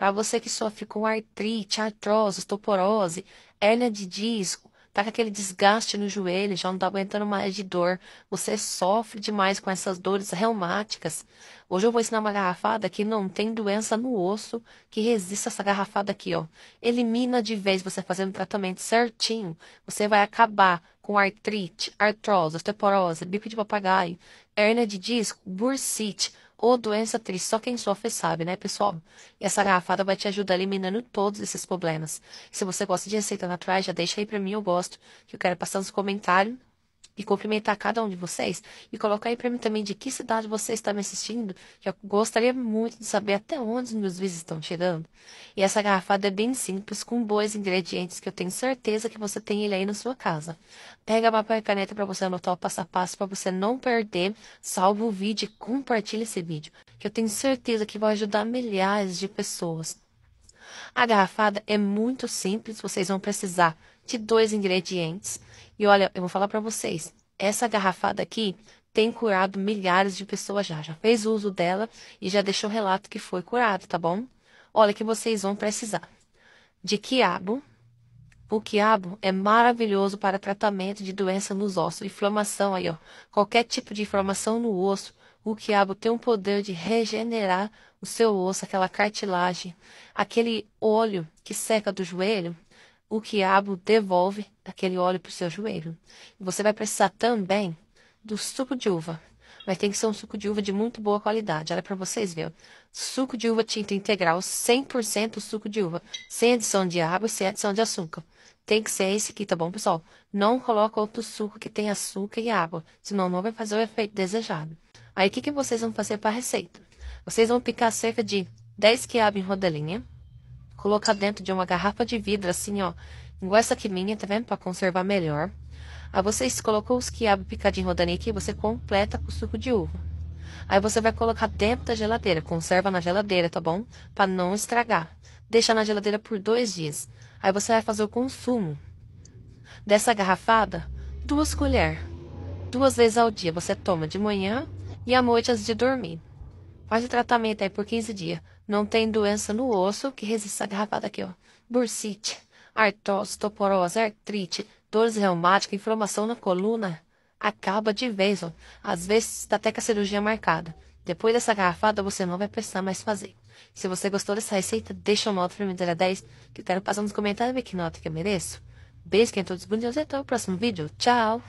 Para você que sofre com artrite, artrose, osteoporose, hérnia de disco, tá com aquele desgaste no joelho, já não tá aguentando mais de dor, você sofre demais com essas dores reumáticas. Hoje eu vou ensinar uma garrafada que não tem doença no osso que resista essa garrafada aqui, ó. Elimina de vez você fazendo o tratamento certinho, você vai acabar com artrite, artrose, osteoporose, bico de papagaio, hérnia de disco, bursite, ou doença triste, só quem sofre sabe, né, pessoal? E essa garrafada vai te ajudar eliminando todos esses problemas. Se você gosta de receita natural, já deixa aí pra mim, eu gosto, que eu quero passar nos comentários e cumprimentar cada um de vocês e colocar aí para mim também de que cidade você está me assistindo, que eu gostaria muito de saber até onde os meus vídeos estão chegando. E essa garrafada é bem simples, com bons ingredientes que eu tenho certeza que você tem ele aí na sua casa. Pega papel e caneta para você anotar o passo a passo para você não perder, salve o vídeo e compartilhe esse vídeo, que eu tenho certeza que vai ajudar milhares de pessoas. A garrafada é muito simples, vocês vão precisar de dois ingredientes. E olha, eu vou falar para vocês, essa garrafada aqui tem curado milhares de pessoas já, já fez uso dela e já deixou relato que foi curado, tá bom? Olha que vocês vão precisar de quiabo. O quiabo é maravilhoso para tratamento de doença nos ossos, inflamação aí, ó. Qualquer tipo de inflamação no osso, o quiabo tem um poder de regenerar o seu osso, aquela cartilagem, aquele óleo que seca do joelho, o quiabo devolve aquele óleo para o seu joelho. Você vai precisar também do suco de uva. Mas tem que ser um suco de uva de muito boa qualidade. Olha para vocês viu? Suco de uva tinta integral, 100% suco de uva. Sem adição de água e sem adição de açúcar. Tem que ser esse aqui, tá bom, pessoal? Não coloca outro suco que tem açúcar e água. Senão não vai fazer o efeito desejado. Aí, o que, que vocês vão fazer para a receita? Vocês vão picar cerca de 10 quiabos em rodelinha. Colocar dentro de uma garrafa de vidro, assim, ó. Igual essa aqui minha, tá vendo? Para conservar melhor. Aí você colocou os quiabos picadinhos rodando aqui, você completa com suco de uva. Aí você vai colocar dentro da geladeira, conserva na geladeira, tá bom? Para não estragar. Deixa na geladeira por dois dias. Aí você vai fazer o consumo dessa garrafada, duas colheres, duas vezes ao dia. Você toma de manhã e à noite antes de dormir. Faz o tratamento aí por 15 dias. Não tem doença no osso que resista a garrafada aqui, ó. Bursite, artrose, toporose, artrite, dores reumáticas, inflamação na coluna, acaba de vez. Ó. Às vezes está até com a cirurgia marcada. Depois dessa garrafada, você não vai precisar mais fazer. Se você gostou dessa receita, deixa uma nota para mim 10, que eu quero passar nos comentários ver que nota que eu mereço. Beijo, quem é todos bonitos e até o próximo vídeo. Tchau!